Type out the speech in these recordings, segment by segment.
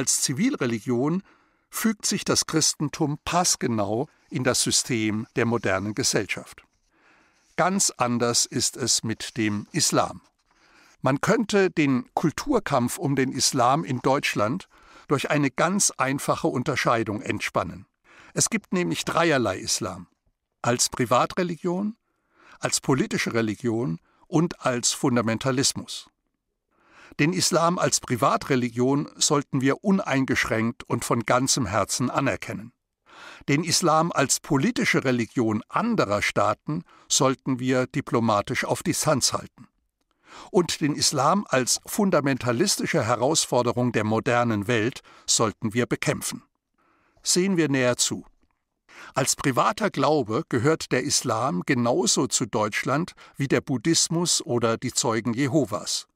als Zivilreligion fügt sich das Christentum passgenau in das System der modernen Gesellschaft. Ganz anders ist es mit dem Islam. Man könnte den Kulturkampf um den Islam in Deutschland durch eine ganz einfache Unterscheidung entspannen. Es gibt nämlich dreierlei Islam. Als Privatreligion, als politische Religion und als Fundamentalismus. Den Islam als Privatreligion sollten wir uneingeschränkt und von ganzem Herzen anerkennen. Den Islam als politische Religion anderer Staaten sollten wir diplomatisch auf Distanz halten. Und den Islam als fundamentalistische Herausforderung der modernen Welt sollten wir bekämpfen. Sehen wir näher zu. Als privater Glaube gehört der Islam genauso zu Deutschland wie der Buddhismus oder die Zeugen Jehovas.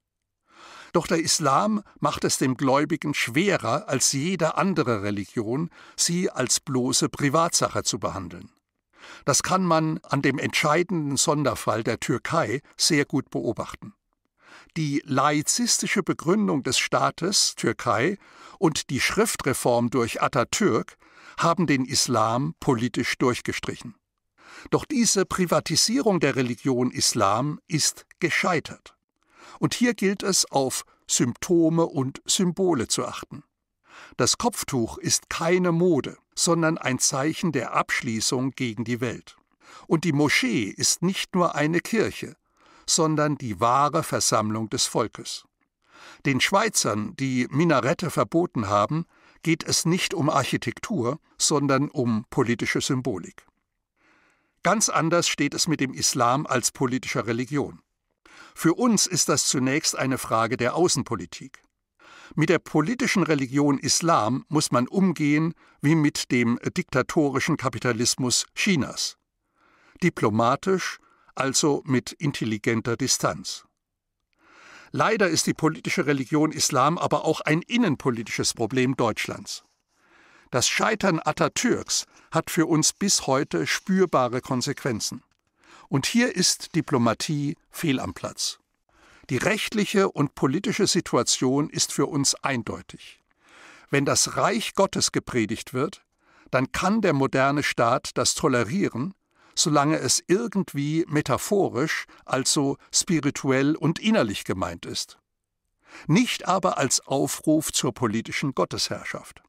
Doch der Islam macht es dem Gläubigen schwerer als jeder andere Religion, sie als bloße Privatsache zu behandeln. Das kann man an dem entscheidenden Sonderfall der Türkei sehr gut beobachten. Die laizistische Begründung des Staates Türkei und die Schriftreform durch Atatürk haben den Islam politisch durchgestrichen. Doch diese Privatisierung der Religion Islam ist gescheitert. Und hier gilt es, auf Symptome und Symbole zu achten. Das Kopftuch ist keine Mode, sondern ein Zeichen der Abschließung gegen die Welt. Und die Moschee ist nicht nur eine Kirche, sondern die wahre Versammlung des Volkes. Den Schweizern, die Minarette verboten haben, geht es nicht um Architektur, sondern um politische Symbolik. Ganz anders steht es mit dem Islam als politischer Religion. Für uns ist das zunächst eine Frage der Außenpolitik. Mit der politischen Religion Islam muss man umgehen wie mit dem diktatorischen Kapitalismus Chinas. Diplomatisch, also mit intelligenter Distanz. Leider ist die politische Religion Islam aber auch ein innenpolitisches Problem Deutschlands. Das Scheitern Atatürks hat für uns bis heute spürbare Konsequenzen. Und hier ist Diplomatie fehl am Platz. Die rechtliche und politische Situation ist für uns eindeutig. Wenn das Reich Gottes gepredigt wird, dann kann der moderne Staat das tolerieren, solange es irgendwie metaphorisch, also spirituell und innerlich gemeint ist. Nicht aber als Aufruf zur politischen Gottesherrschaft.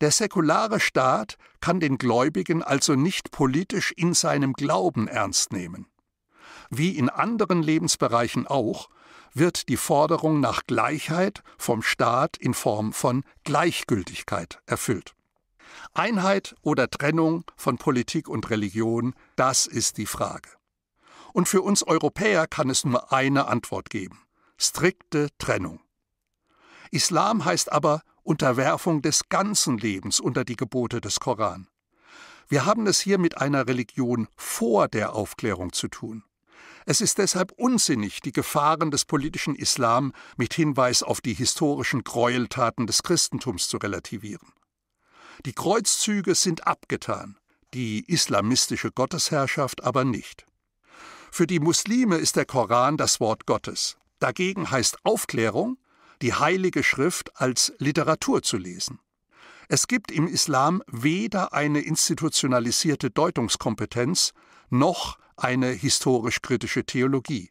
Der säkulare Staat kann den Gläubigen also nicht politisch in seinem Glauben ernst nehmen. Wie in anderen Lebensbereichen auch, wird die Forderung nach Gleichheit vom Staat in Form von Gleichgültigkeit erfüllt. Einheit oder Trennung von Politik und Religion, das ist die Frage. Und für uns Europäer kann es nur eine Antwort geben. Strikte Trennung. Islam heißt aber Unterwerfung des ganzen Lebens unter die Gebote des Koran. Wir haben es hier mit einer Religion vor der Aufklärung zu tun. Es ist deshalb unsinnig, die Gefahren des politischen Islam mit Hinweis auf die historischen Gräueltaten des Christentums zu relativieren. Die Kreuzzüge sind abgetan, die islamistische Gottesherrschaft aber nicht. Für die Muslime ist der Koran das Wort Gottes. Dagegen heißt Aufklärung, die Heilige Schrift als Literatur zu lesen. Es gibt im Islam weder eine institutionalisierte Deutungskompetenz noch eine historisch-kritische Theologie.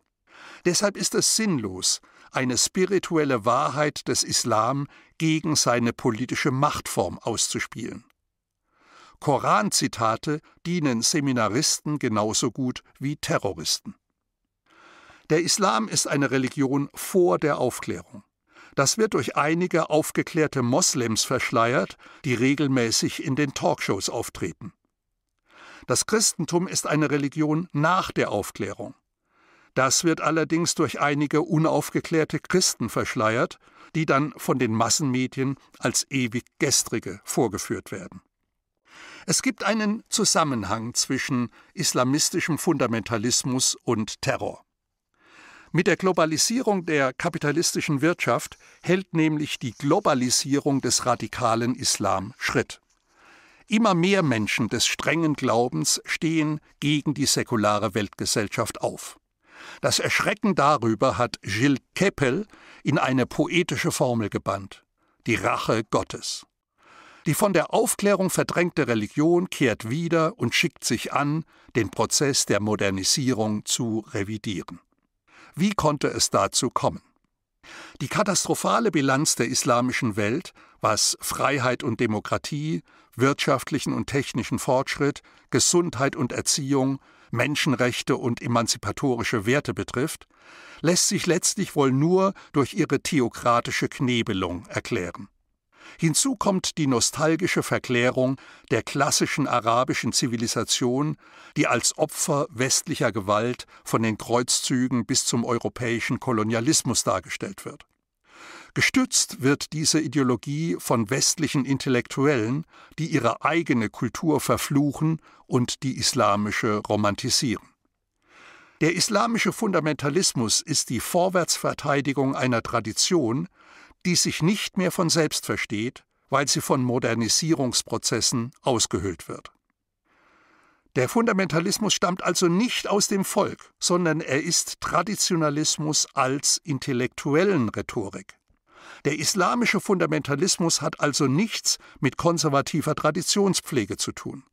Deshalb ist es sinnlos, eine spirituelle Wahrheit des Islam gegen seine politische Machtform auszuspielen. Koranzitate dienen Seminaristen genauso gut wie Terroristen. Der Islam ist eine Religion vor der Aufklärung. Das wird durch einige aufgeklärte Moslems verschleiert, die regelmäßig in den Talkshows auftreten. Das Christentum ist eine Religion nach der Aufklärung. Das wird allerdings durch einige unaufgeklärte Christen verschleiert, die dann von den Massenmedien als ewig gestrige vorgeführt werden. Es gibt einen Zusammenhang zwischen islamistischem Fundamentalismus und Terror. Mit der Globalisierung der kapitalistischen Wirtschaft hält nämlich die Globalisierung des radikalen Islam Schritt. Immer mehr Menschen des strengen Glaubens stehen gegen die säkulare Weltgesellschaft auf. Das Erschrecken darüber hat Gilles Keppel in eine poetische Formel gebannt: die Rache Gottes. Die von der Aufklärung verdrängte Religion kehrt wieder und schickt sich an, den Prozess der Modernisierung zu revidieren. Wie konnte es dazu kommen? Die katastrophale Bilanz der islamischen Welt, was Freiheit und Demokratie, wirtschaftlichen und technischen Fortschritt, Gesundheit und Erziehung, Menschenrechte und emanzipatorische Werte betrifft, lässt sich letztlich wohl nur durch ihre theokratische Knebelung erklären. Hinzu kommt die nostalgische Verklärung der klassischen arabischen Zivilisation, die als Opfer westlicher Gewalt von den Kreuzzügen bis zum europäischen Kolonialismus dargestellt wird. Gestützt wird diese Ideologie von westlichen Intellektuellen, die ihre eigene Kultur verfluchen und die islamische romantisieren. Der islamische Fundamentalismus ist die Vorwärtsverteidigung einer Tradition, die sich nicht mehr von selbst versteht, weil sie von Modernisierungsprozessen ausgehöhlt wird. Der Fundamentalismus stammt also nicht aus dem Volk, sondern er ist Traditionalismus als intellektuellen Rhetorik. Der islamische Fundamentalismus hat also nichts mit konservativer Traditionspflege zu tun.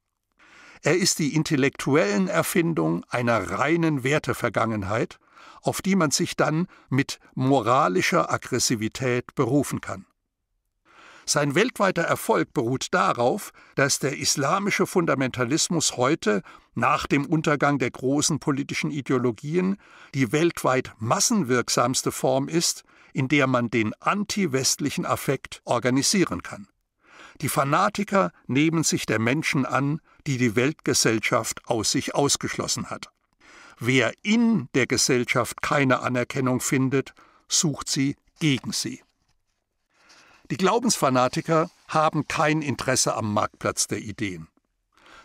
Er ist die intellektuellen Erfindung einer reinen Wertevergangenheit, auf die man sich dann mit moralischer Aggressivität berufen kann. Sein weltweiter Erfolg beruht darauf, dass der islamische Fundamentalismus heute, nach dem Untergang der großen politischen Ideologien, die weltweit massenwirksamste Form ist, in der man den antiwestlichen Affekt organisieren kann. Die Fanatiker nehmen sich der Menschen an, die die Weltgesellschaft aus sich ausgeschlossen hat. Wer in der Gesellschaft keine Anerkennung findet, sucht sie gegen sie. Die Glaubensfanatiker haben kein Interesse am Marktplatz der Ideen.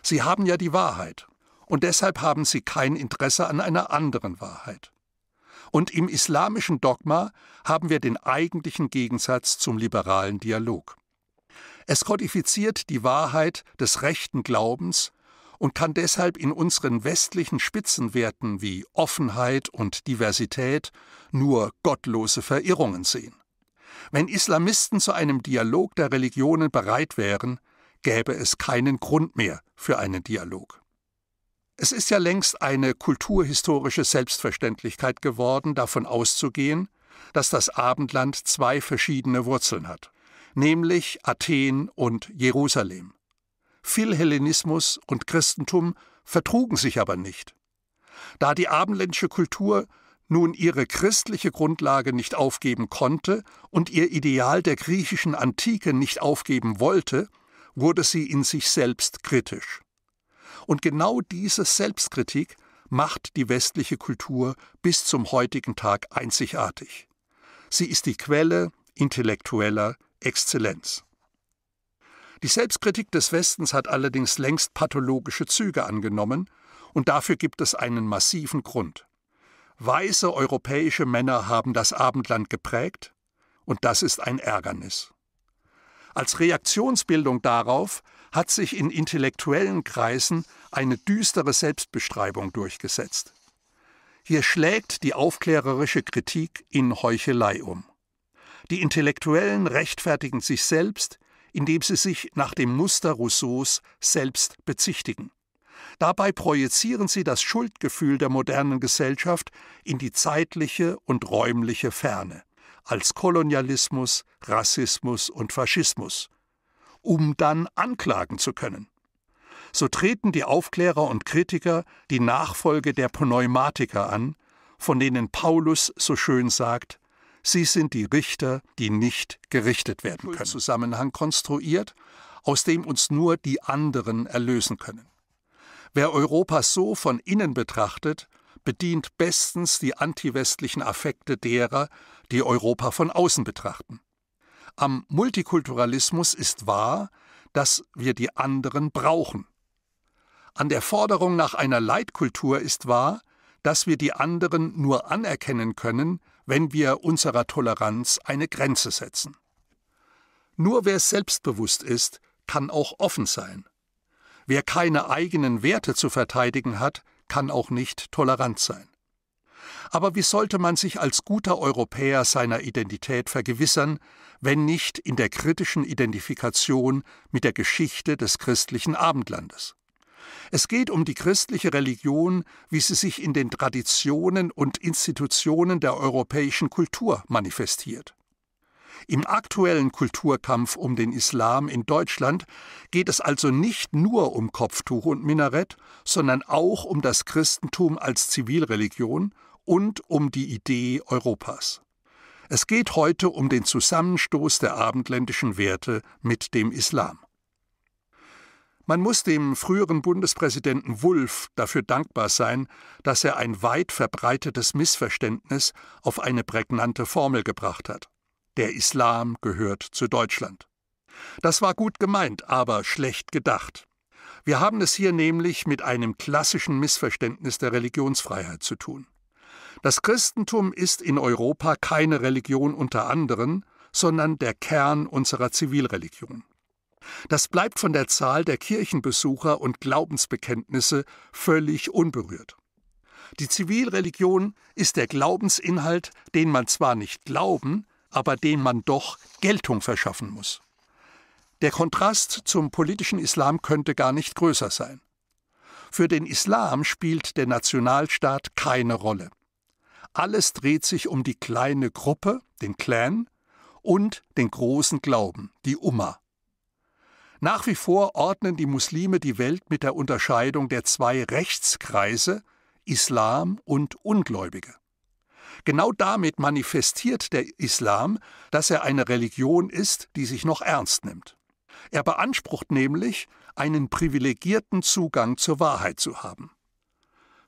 Sie haben ja die Wahrheit, und deshalb haben sie kein Interesse an einer anderen Wahrheit. Und im islamischen Dogma haben wir den eigentlichen Gegensatz zum liberalen Dialog. Es kodifiziert die Wahrheit des rechten Glaubens und kann deshalb in unseren westlichen Spitzenwerten wie Offenheit und Diversität nur gottlose Verirrungen sehen. Wenn Islamisten zu einem Dialog der Religionen bereit wären, gäbe es keinen Grund mehr für einen Dialog. Es ist ja längst eine kulturhistorische Selbstverständlichkeit geworden, davon auszugehen, dass das Abendland zwei verschiedene Wurzeln hat, nämlich Athen und Jerusalem. Philhellenismus und Christentum vertrugen sich aber nicht. Da die abendländische Kultur nun ihre christliche Grundlage nicht aufgeben konnte und ihr Ideal der griechischen Antike nicht aufgeben wollte, wurde sie in sich selbst kritisch. Und genau diese Selbstkritik macht die westliche Kultur bis zum heutigen Tag einzigartig. Sie ist die Quelle intellektueller Exzellenz. Die Selbstkritik des Westens hat allerdings längst pathologische Züge angenommen, und dafür gibt es einen massiven Grund. Weiße europäische Männer haben das Abendland geprägt, und das ist ein Ärgernis. Als Reaktionsbildung darauf hat sich in intellektuellen Kreisen eine düstere Selbstbeschreibung durchgesetzt. Hier schlägt die aufklärerische Kritik in Heuchelei um. Die Intellektuellen rechtfertigen sich selbst, indem sie sich nach dem Muster Rousseaus selbst bezichtigen. Dabei projizieren sie das Schuldgefühl der modernen Gesellschaft in die zeitliche und räumliche Ferne, als Kolonialismus, Rassismus und Faschismus, um dann anklagen zu können. So treten die Aufklärer und Kritiker die Nachfolge der Pneumatiker an, von denen Paulus so schön sagt, Sie sind die Richter, die nicht gerichtet werden können. Zusammenhang konstruiert, aus dem uns nur die anderen erlösen können. Wer Europa so von innen betrachtet, bedient bestens die antiwestlichen Affekte derer, die Europa von außen betrachten. Am Multikulturalismus ist wahr, dass wir die anderen brauchen. An der Forderung nach einer Leitkultur ist wahr, dass wir die anderen nur anerkennen können, wenn wir unserer Toleranz eine Grenze setzen. Nur wer selbstbewusst ist, kann auch offen sein. Wer keine eigenen Werte zu verteidigen hat, kann auch nicht tolerant sein. Aber wie sollte man sich als guter Europäer seiner Identität vergewissern, wenn nicht in der kritischen Identifikation mit der Geschichte des christlichen Abendlandes? Es geht um die christliche Religion, wie sie sich in den Traditionen und Institutionen der europäischen Kultur manifestiert. Im aktuellen Kulturkampf um den Islam in Deutschland geht es also nicht nur um Kopftuch und Minarett, sondern auch um das Christentum als Zivilreligion und um die Idee Europas. Es geht heute um den Zusammenstoß der abendländischen Werte mit dem Islam. Man muss dem früheren Bundespräsidenten Wulff dafür dankbar sein, dass er ein weit verbreitetes Missverständnis auf eine prägnante Formel gebracht hat. Der Islam gehört zu Deutschland. Das war gut gemeint, aber schlecht gedacht. Wir haben es hier nämlich mit einem klassischen Missverständnis der Religionsfreiheit zu tun. Das Christentum ist in Europa keine Religion unter anderen, sondern der Kern unserer Zivilreligion. Das bleibt von der Zahl der Kirchenbesucher und Glaubensbekenntnisse völlig unberührt. Die Zivilreligion ist der Glaubensinhalt, den man zwar nicht glauben, aber den man doch Geltung verschaffen muss. Der Kontrast zum politischen Islam könnte gar nicht größer sein. Für den Islam spielt der Nationalstaat keine Rolle. Alles dreht sich um die kleine Gruppe, den Clan, und den großen Glauben, die Umma. Nach wie vor ordnen die Muslime die Welt mit der Unterscheidung der zwei Rechtskreise Islam und Ungläubige. Genau damit manifestiert der Islam, dass er eine Religion ist, die sich noch ernst nimmt. Er beansprucht nämlich, einen privilegierten Zugang zur Wahrheit zu haben.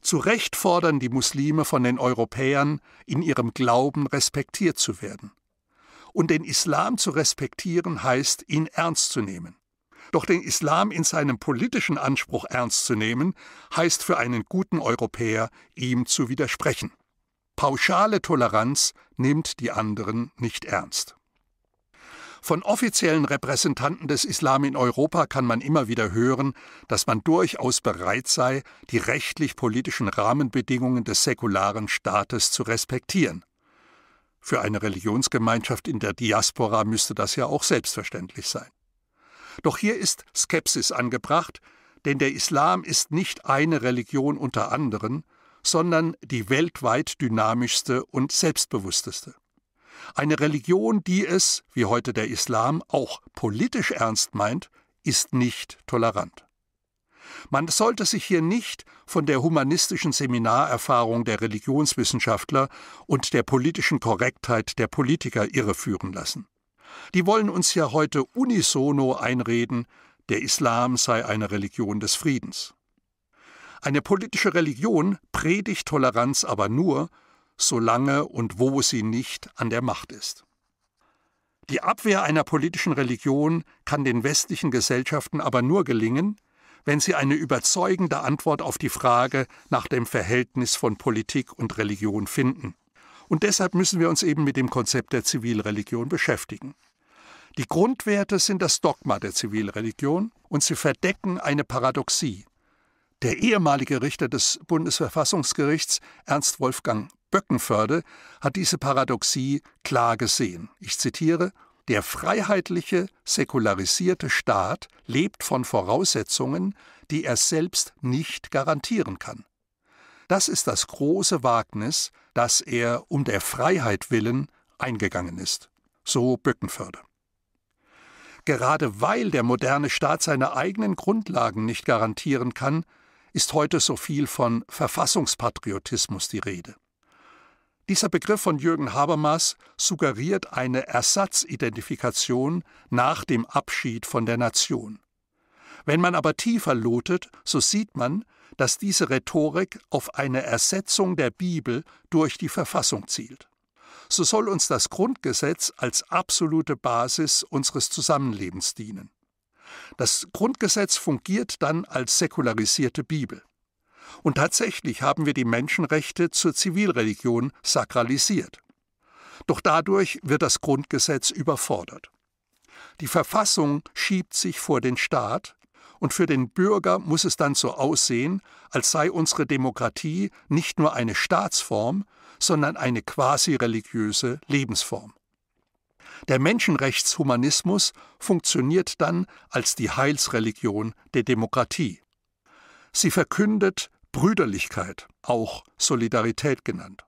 Zu Recht fordern die Muslime von den Europäern, in ihrem Glauben respektiert zu werden. Und den Islam zu respektieren heißt, ihn ernst zu nehmen. Doch den Islam in seinem politischen Anspruch ernst zu nehmen, heißt für einen guten Europäer, ihm zu widersprechen. Pauschale Toleranz nimmt die anderen nicht ernst. Von offiziellen Repräsentanten des Islam in Europa kann man immer wieder hören, dass man durchaus bereit sei, die rechtlich-politischen Rahmenbedingungen des säkularen Staates zu respektieren. Für eine Religionsgemeinschaft in der Diaspora müsste das ja auch selbstverständlich sein. Doch hier ist Skepsis angebracht, denn der Islam ist nicht eine Religion unter anderen, sondern die weltweit dynamischste und selbstbewussteste. Eine Religion, die es, wie heute der Islam, auch politisch ernst meint, ist nicht tolerant. Man sollte sich hier nicht von der humanistischen Seminarerfahrung der Religionswissenschaftler und der politischen Korrektheit der Politiker irreführen lassen. Die wollen uns ja heute unisono einreden, der Islam sei eine Religion des Friedens. Eine politische Religion predigt Toleranz aber nur, solange und wo sie nicht an der Macht ist. Die Abwehr einer politischen Religion kann den westlichen Gesellschaften aber nur gelingen, wenn sie eine überzeugende Antwort auf die Frage nach dem Verhältnis von Politik und Religion finden. Und deshalb müssen wir uns eben mit dem Konzept der Zivilreligion beschäftigen. Die Grundwerte sind das Dogma der Zivilreligion und sie verdecken eine Paradoxie. Der ehemalige Richter des Bundesverfassungsgerichts, Ernst Wolfgang Böckenförde, hat diese Paradoxie klar gesehen. Ich zitiere: Der freiheitliche, säkularisierte Staat lebt von Voraussetzungen, die er selbst nicht garantieren kann. Das ist das große Wagnis, das er um der Freiheit willen eingegangen ist. So Böckenförde. Gerade weil der moderne Staat seine eigenen Grundlagen nicht garantieren kann, ist heute so viel von Verfassungspatriotismus die Rede. Dieser Begriff von Jürgen Habermas suggeriert eine Ersatzidentifikation nach dem Abschied von der Nation. Wenn man aber tiefer lotet, so sieht man, dass diese Rhetorik auf eine Ersetzung der Bibel durch die Verfassung zielt so soll uns das Grundgesetz als absolute Basis unseres Zusammenlebens dienen. Das Grundgesetz fungiert dann als säkularisierte Bibel. Und tatsächlich haben wir die Menschenrechte zur Zivilreligion sakralisiert. Doch dadurch wird das Grundgesetz überfordert. Die Verfassung schiebt sich vor den Staat, und für den Bürger muss es dann so aussehen, als sei unsere Demokratie nicht nur eine Staatsform, sondern eine quasi religiöse Lebensform. Der Menschenrechtshumanismus funktioniert dann als die Heilsreligion der Demokratie. Sie verkündet Brüderlichkeit, auch Solidarität genannt.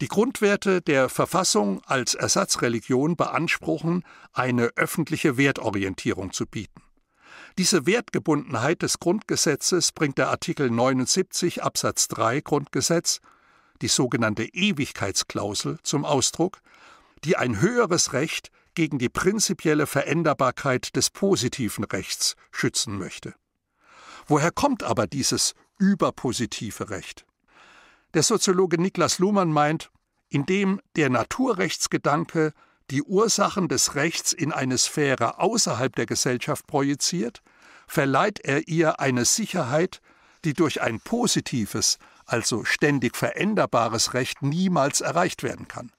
Die Grundwerte der Verfassung als Ersatzreligion beanspruchen, eine öffentliche Wertorientierung zu bieten. Diese Wertgebundenheit des Grundgesetzes bringt der Artikel 79 Absatz 3 Grundgesetz die sogenannte Ewigkeitsklausel, zum Ausdruck, die ein höheres Recht gegen die prinzipielle Veränderbarkeit des positiven Rechts schützen möchte. Woher kommt aber dieses überpositive Recht? Der Soziologe Niklas Luhmann meint, indem der Naturrechtsgedanke die Ursachen des Rechts in eine Sphäre außerhalb der Gesellschaft projiziert, verleiht er ihr eine Sicherheit, die durch ein positives, also ständig veränderbares Recht, niemals erreicht werden kann.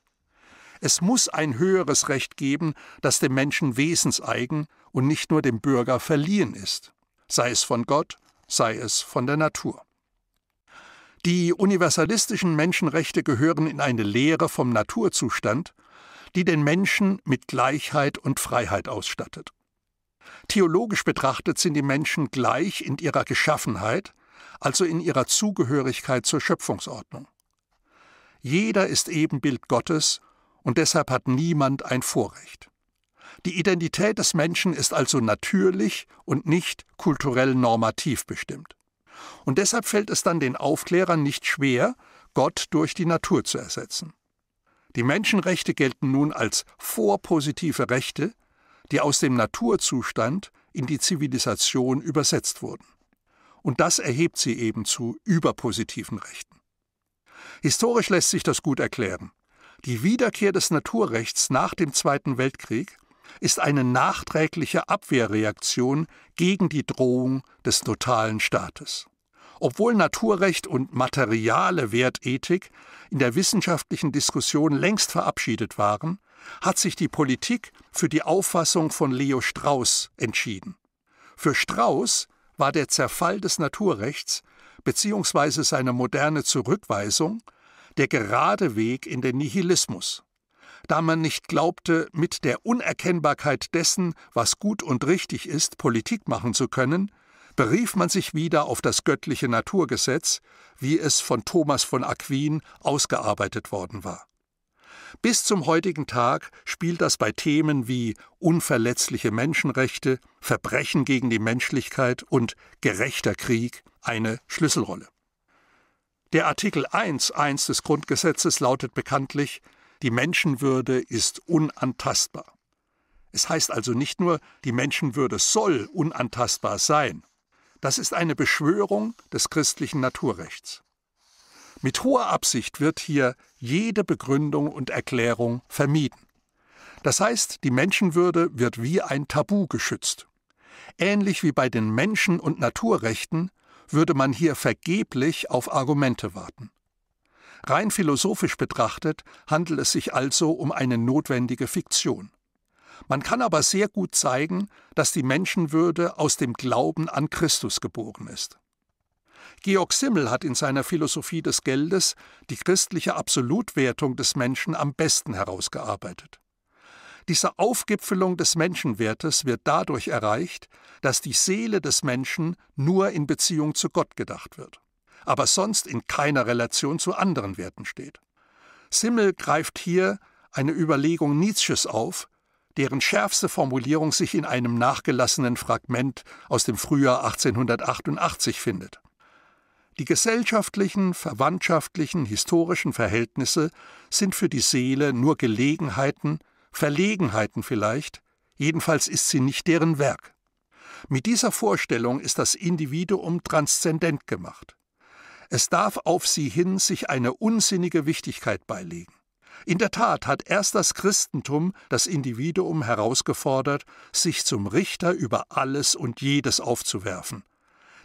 Es muss ein höheres Recht geben, das dem Menschen wesenseigen und nicht nur dem Bürger verliehen ist, sei es von Gott, sei es von der Natur. Die universalistischen Menschenrechte gehören in eine Lehre vom Naturzustand, die den Menschen mit Gleichheit und Freiheit ausstattet. Theologisch betrachtet sind die Menschen gleich in ihrer Geschaffenheit, also in ihrer Zugehörigkeit zur Schöpfungsordnung. Jeder ist Ebenbild Gottes und deshalb hat niemand ein Vorrecht. Die Identität des Menschen ist also natürlich und nicht kulturell normativ bestimmt. Und deshalb fällt es dann den Aufklärern nicht schwer, Gott durch die Natur zu ersetzen. Die Menschenrechte gelten nun als vorpositive Rechte, die aus dem Naturzustand in die Zivilisation übersetzt wurden. Und das erhebt sie eben zu überpositiven Rechten. Historisch lässt sich das gut erklären. Die Wiederkehr des Naturrechts nach dem Zweiten Weltkrieg ist eine nachträgliche Abwehrreaktion gegen die Drohung des totalen Staates. Obwohl Naturrecht und materiale Wertethik in der wissenschaftlichen Diskussion längst verabschiedet waren, hat sich die Politik für die Auffassung von Leo Strauss entschieden. Für Strauss war der Zerfall des Naturrechts bzw. seine moderne Zurückweisung der gerade Weg in den Nihilismus, da man nicht glaubte, mit der Unerkennbarkeit dessen, was gut und richtig ist, Politik machen zu können, berief man sich wieder auf das göttliche Naturgesetz, wie es von Thomas von Aquin ausgearbeitet worden war. Bis zum heutigen Tag spielt das bei Themen wie unverletzliche Menschenrechte, Verbrechen gegen die Menschlichkeit und gerechter Krieg eine Schlüsselrolle. Der Artikel 1.1 des Grundgesetzes lautet bekanntlich, die Menschenwürde ist unantastbar. Es heißt also nicht nur, die Menschenwürde soll unantastbar sein. Das ist eine Beschwörung des christlichen Naturrechts. Mit hoher Absicht wird hier jede Begründung und Erklärung vermieden. Das heißt, die Menschenwürde wird wie ein Tabu geschützt. Ähnlich wie bei den Menschen- und Naturrechten würde man hier vergeblich auf Argumente warten. Rein philosophisch betrachtet handelt es sich also um eine notwendige Fiktion. Man kann aber sehr gut zeigen, dass die Menschenwürde aus dem Glauben an Christus geboren ist. Georg Simmel hat in seiner Philosophie des Geldes die christliche Absolutwertung des Menschen am besten herausgearbeitet. Diese Aufgipfelung des Menschenwertes wird dadurch erreicht, dass die Seele des Menschen nur in Beziehung zu Gott gedacht wird, aber sonst in keiner Relation zu anderen Werten steht. Simmel greift hier eine Überlegung Nietzsches auf, deren schärfste Formulierung sich in einem nachgelassenen Fragment aus dem Frühjahr 1888 findet. Die gesellschaftlichen, verwandtschaftlichen, historischen Verhältnisse sind für die Seele nur Gelegenheiten, Verlegenheiten vielleicht, jedenfalls ist sie nicht deren Werk. Mit dieser Vorstellung ist das Individuum transzendent gemacht. Es darf auf sie hin sich eine unsinnige Wichtigkeit beilegen. In der Tat hat erst das Christentum das Individuum herausgefordert, sich zum Richter über alles und jedes aufzuwerfen,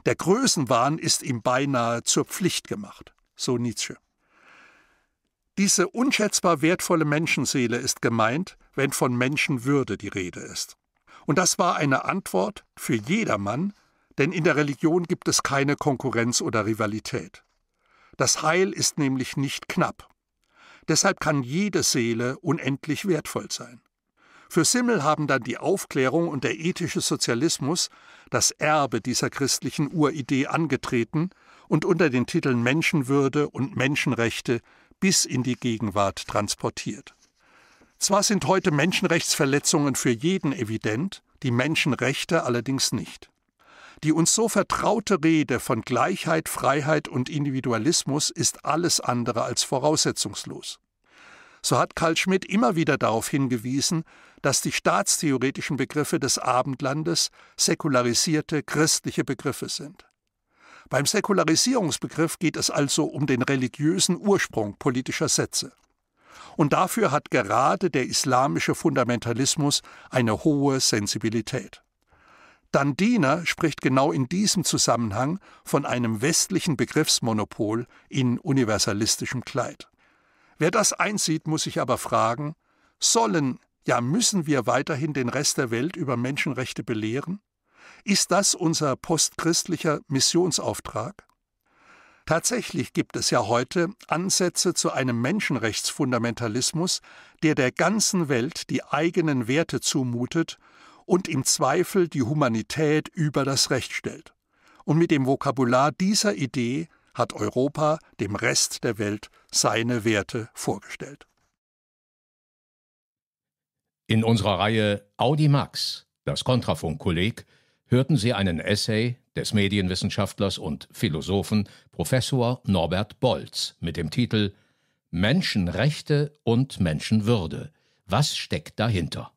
der Größenwahn ist ihm beinahe zur Pflicht gemacht, so Nietzsche. Diese unschätzbar wertvolle Menschenseele ist gemeint, wenn von Menschenwürde die Rede ist. Und das war eine Antwort für jedermann, denn in der Religion gibt es keine Konkurrenz oder Rivalität. Das Heil ist nämlich nicht knapp. Deshalb kann jede Seele unendlich wertvoll sein. Für Simmel haben dann die Aufklärung und der ethische Sozialismus das Erbe dieser christlichen Uridee angetreten und unter den Titeln Menschenwürde und Menschenrechte bis in die Gegenwart transportiert. Zwar sind heute Menschenrechtsverletzungen für jeden evident, die Menschenrechte allerdings nicht. Die uns so vertraute Rede von Gleichheit, Freiheit und Individualismus ist alles andere als voraussetzungslos. So hat Karl Schmidt immer wieder darauf hingewiesen, dass die staatstheoretischen Begriffe des Abendlandes säkularisierte christliche Begriffe sind. Beim Säkularisierungsbegriff geht es also um den religiösen Ursprung politischer Sätze. Und dafür hat gerade der islamische Fundamentalismus eine hohe Sensibilität. Dandina spricht genau in diesem Zusammenhang von einem westlichen Begriffsmonopol in universalistischem Kleid. Wer das einsieht, muss sich aber fragen, sollen ja, müssen wir weiterhin den Rest der Welt über Menschenrechte belehren? Ist das unser postchristlicher Missionsauftrag? Tatsächlich gibt es ja heute Ansätze zu einem Menschenrechtsfundamentalismus, der der ganzen Welt die eigenen Werte zumutet und im Zweifel die Humanität über das Recht stellt. Und mit dem Vokabular dieser Idee hat Europa dem Rest der Welt seine Werte vorgestellt. In unserer Reihe Audi Max, das Kontrafunkkolleg, hörten Sie einen Essay des Medienwissenschaftlers und Philosophen Professor Norbert Bolz mit dem Titel Menschenrechte und Menschenwürde. Was steckt dahinter?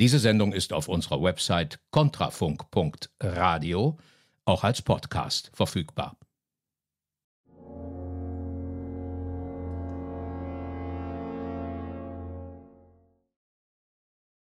Diese Sendung ist auf unserer Website kontrafunk.radio auch als Podcast verfügbar.